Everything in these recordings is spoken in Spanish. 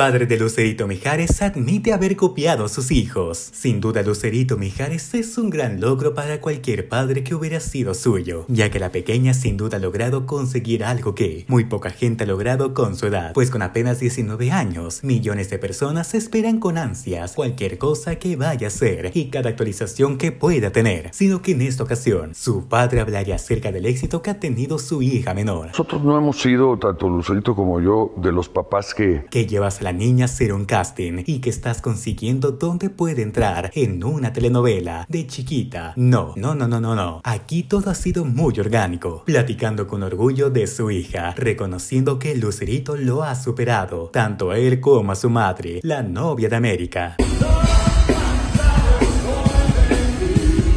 Padre de Lucerito Mijares admite haber copiado a sus hijos. Sin duda Lucerito Mijares es un gran logro para cualquier padre que hubiera sido suyo, ya que la pequeña sin duda ha logrado conseguir algo que muy poca gente ha logrado con su edad, pues con apenas 19 años, millones de personas esperan con ansias cualquier cosa que vaya a ser y cada actualización que pueda tener, sino que en esta ocasión su padre hablaría acerca del éxito que ha tenido su hija menor. Nosotros no hemos sido, tanto Lucerito como yo, de los papás que... Que llevas la niña hacer un casting y que estás consiguiendo dónde puede entrar en una telenovela de chiquita. No, no, no, no, no, no. Aquí todo ha sido muy orgánico, platicando con orgullo de su hija, reconociendo que Lucerito lo ha superado, tanto a él como a su madre, la novia de América.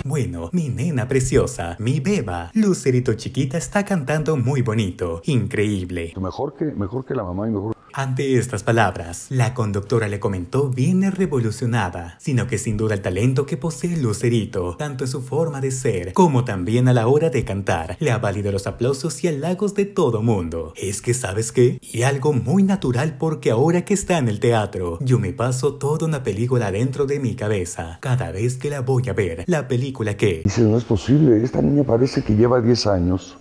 Bueno, mi nena preciosa, mi beba, Lucerito chiquita está cantando muy bonito, increíble. Mejor que, mejor que la mamá y ante estas palabras, la conductora le comentó viene revolucionada, sino que sin duda el talento que posee Lucerito, tanto en su forma de ser como también a la hora de cantar, le ha valido los aplausos y halagos de todo mundo. Es que sabes qué, y algo muy natural porque ahora que está en el teatro, yo me paso toda una película dentro de mi cabeza, cada vez que la voy a ver, la película que... Dice, no es posible, esta niña parece que lleva 10 años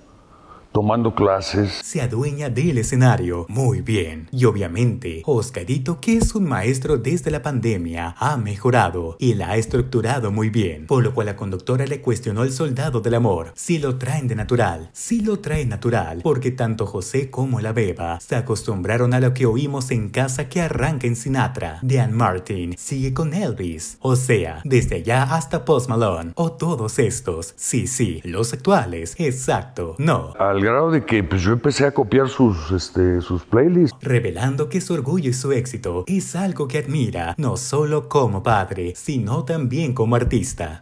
tomando clases. Se adueña del escenario. Muy bien. Y obviamente, Oscarito, que es un maestro desde la pandemia, ha mejorado y la ha estructurado muy bien. Por lo cual la conductora le cuestionó al soldado del amor. Si lo traen de natural, si lo traen natural, porque tanto José como la beba se acostumbraron a lo que oímos en casa que arranca en Sinatra. Dean Martin sigue con Elvis. O sea, desde allá hasta Post Malone. O todos estos. Sí, sí, los actuales. Exacto. No grado de que pues, yo empecé a copiar sus, este, sus playlists. Revelando que su orgullo y su éxito es algo que admira, no solo como padre, sino también como artista.